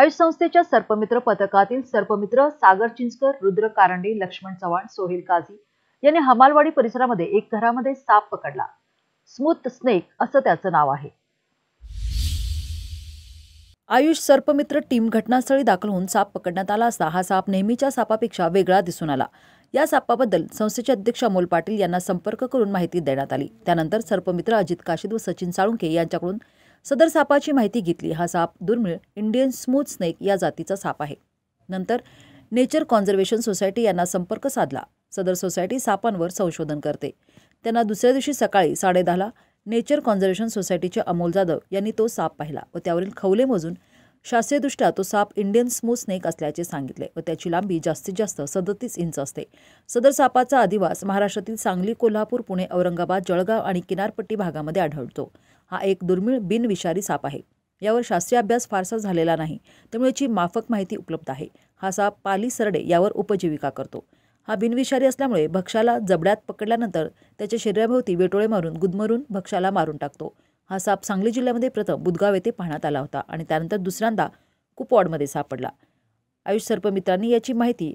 आयुष संस्थेच्या सर्पमित्र पथकातील सर्पमित्र सागर चिंचकर रुद्र कारंडे लक्ष्मण चव्हाण सोहेल काझी यांनी हमालवाडी परिसरामध्ये एक घरामध्ये साप पकडला स्मूथ स्नेक असं त्याचं नाव आहे आयुष सर्पमित्र टीम घटनास्थळी दाखल होऊन साप पकडण्यात आला असता हा साप नेहमीच्या सापापेक्षा वेगळा दिसून आला या सापाबद्दल संस्थेचे अध्यक्ष अमोल पाटील यांना संपर्क करून माहिती देण्यात आली त्यानंतर सर्पमित्र अजित काशीद व सचिन साळुंके यांच्याकडून सदर सापाची माहिती घेतली हा साप दुर्मिळ इंडियन स्मूथ स्नेक या जातीचा साप आहे नंतर नेचर कॉन्झर्वेशन सोसायटी यांना संपर्क साधला सदर सोसायटी सापांवर संशोधन करते त्यांना दुसऱ्या दिवशी सकाळी साडेदहाला नेचर कॉन्झर्वेशन सोसायटीचे अमोल जाधव यांनी तो साप पाहिला व त्यावरील खवले मोजून शास्त्रीयदृष्ट्या तो साप इंडियन स्मू स्नेक असल्याचे सांगितले व त्याची लांबी जास्तीत जास्त सदतीस इंच असते सदर सापाचा अधिवास महाराष्ट्रातील सांगली कोल्हापूर पुणे औरंगाबाद जळगाव आणि किनारपट्टी भागामध्ये आढळतो हा एक दुर्मिळ बिनविषारी साप आहे यावर शास्त्रीय अभ्यास फारसा झालेला नाही त्यामुळे याची माफक माहिती उपलब्ध आहे हा साप पाली सरडे यावर उपजीविका करतो हा बिनविषारी असल्यामुळे भक्ष्याला जबड्यात पकडल्यानंतर त्याच्या शरीराभोवती वेटोळे मारून गुदमरून भक्ष्याला मारून टाकतो हा साप सांगली जिल्ह्यामध्ये प्रथम बुधगाव येथे पाहण्यात आला होता आणि त्यानंतर दुसऱ्यांदा कुपवाडमध्ये सापडला आयुष सर्पमित्रांनी याची माहिती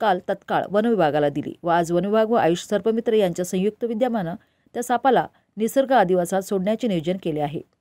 काल तत्काळ वनविभागाला दिली व आज वनविभाग व आयुष सर्पमित्र यांच्या संयुक्त विद्यमानं त्या सापाला निसर्ग आदिवासात सोडण्याचे नियोजन केले आहे